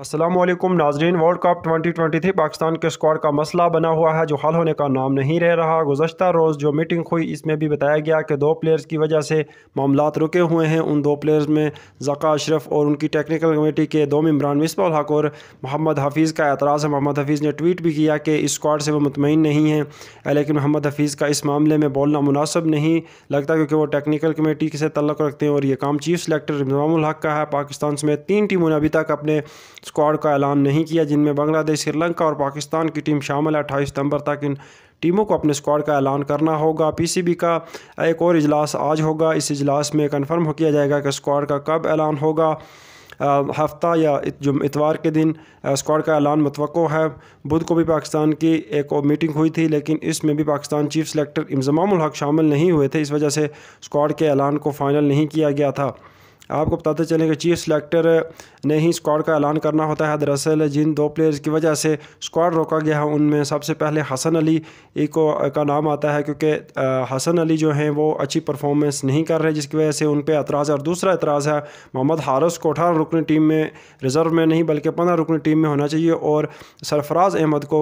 असलम नाजरीन world cup 2023 Pakistan के squad का मसला बना हुआ है जो हल होने का नाम नहीं रह रहा गुजशत रोज़ जो मीटिंग हुई इसमें भी बताया गया कि दो प्लेयर्स की वजह से मामला रुके हुए हैं उन दो प्लेयर्स में जका अशरफ और उनकी टेक्निकल कमेटी के दो मम्बरान मिसबाल हक और मोहम्मद हफीज़ का एतराज़ है मोहम्मद हफीज़ ने ट्वीट भी किया कि इस स्क्वाड से वो मुतमिन नहीं है लेकिन मोहम्मद हफीज़ का इस मामले में बोलना मुनासब नहीं लगता क्योंकि वो टेक्निकल कमेटी से तल्लक रखते हैं और ये काम चीफ सेलेक्टर इमामुल हक का है पाकिस्तान समेत तीन टीमों ने अभी तक अपने स्क्वाड का ऐलान नहीं किया जिनमें बांग्लादेश श्रीलंका और पाकिस्तान की टीम शामिल है अट्ठाईस सितंबर तक इन टीमों को अपने स्क्वाड का ऐलान करना होगा पीसीबी का एक और इजलास आज होगा इस इजलास में कन्फर्म किया जाएगा कि स्क्वाड का कब ऐलान होगा हफ्ता या जुम इतवार के दिन स्क्वाड का ऐलान मतवक़ है बुध को भी पाकिस्तान की एक और मीटिंग हुई थी लेकिन इसमें भी पाकिस्तान चीफ सेलेक्टर इंजमाम हक शामिल नहीं हुए थे इस वजह से स्क्वाड के ऐलान को फ़ाइनल नहीं किया गया था आपको बताते चलें कि चीफ सेलेक्टर ने ही स्क्वाड का ऐलान करना होता है दरअसल जिन दो प्लेयर्स की वजह से स्क्वाड रोका गया है उनमें सबसे पहले हसन अली को का नाम आता है क्योंकि हसन अली जो हैं वो अच्छी परफॉर्मेंस नहीं कर रहे जिसकी वजह से उन पर एतराज़ और दूसरा एतराज़ है मोहम्मद हारस को अठारह रुकनी टीम में रिज़र्व में नहीं बल्कि पंद्रह रुकनी टीम में होना चाहिए और सरफराज अहमद को